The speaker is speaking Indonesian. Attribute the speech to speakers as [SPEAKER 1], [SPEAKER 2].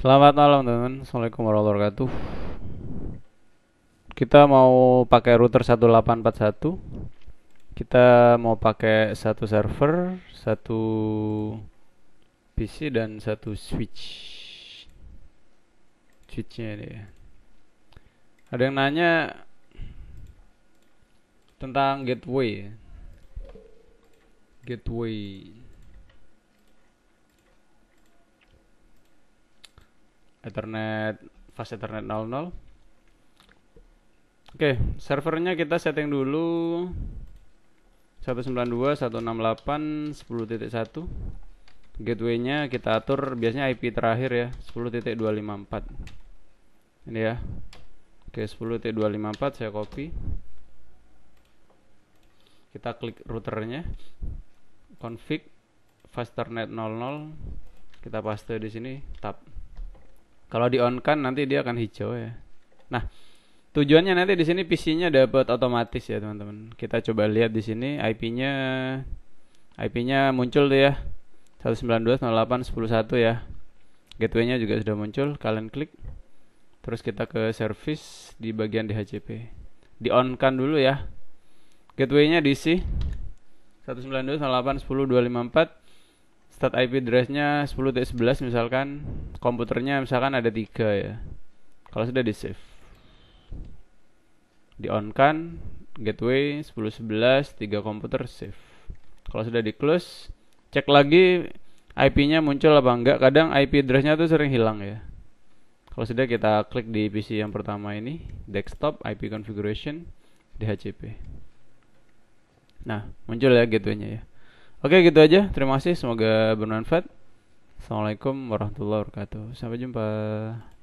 [SPEAKER 1] Selamat malam teman-teman Assalamualaikum warahmatullahi wabarakatuh Kita mau pakai router 1841 Kita mau pakai satu server Satu PC dan satu switch Switchnya ini ya Ada yang nanya Tentang gateway Gateway Ethernet fast Ethernet 00. Oke, servernya kita setting dulu 192.168.10.1 Gateway-nya kita atur biasanya IP terakhir ya 10.254 Ini ya Oke 10.254 saya copy Kita klik routernya Config Fasternet 00 Kita paste di sini Tab kalau di on kan nanti dia akan hijau ya. Nah, tujuannya nanti di sini PC-nya dapat otomatis ya, teman-teman. Kita coba lihat di sini IP-nya IP-nya muncul tuh ya. 192.0.8.10.1 ya. Gateway-nya juga sudah muncul, kalian klik. Terus kita ke service di bagian DHCP. Di on kan dulu ya. Gateway-nya diisi 192.08.10.254 start IP addressnya 10.11 misalkan komputernya misalkan ada tiga ya kalau sudah di save di on kan gateway 10.11 tiga komputer save kalau sudah di close cek lagi IP-nya muncul apa enggak kadang IP address-nya tuh sering hilang ya kalau sudah kita klik di PC yang pertama ini desktop IP configuration DHCP nah muncul ya gateway-nya ya Oke gitu aja. Terima kasih. Semoga bermanfaat. Assalamualaikum warahmatullahi wabarakatuh. Sampai jumpa.